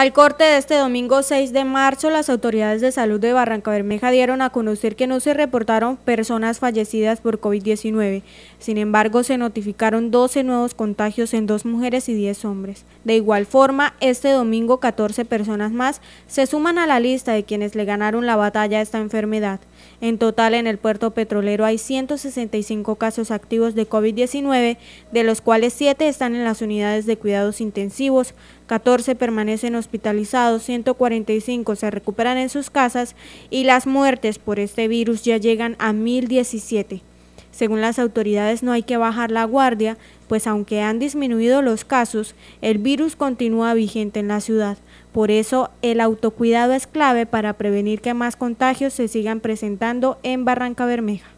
Al corte de este domingo 6 de marzo, las autoridades de salud de Barranca Bermeja dieron a conocer que no se reportaron personas fallecidas por COVID-19. Sin embargo, se notificaron 12 nuevos contagios en dos mujeres y 10 hombres. De igual forma, este domingo 14 personas más se suman a la lista de quienes le ganaron la batalla a esta enfermedad. En total, en el puerto petrolero hay 165 casos activos de COVID-19, de los cuales 7 están en las unidades de cuidados intensivos, 14 permanecen hospitalizados, 145 se recuperan en sus casas y las muertes por este virus ya llegan a 1017. Según las autoridades no hay que bajar la guardia, pues aunque han disminuido los casos, el virus continúa vigente en la ciudad. Por eso el autocuidado es clave para prevenir que más contagios se sigan presentando en Barranca Bermeja.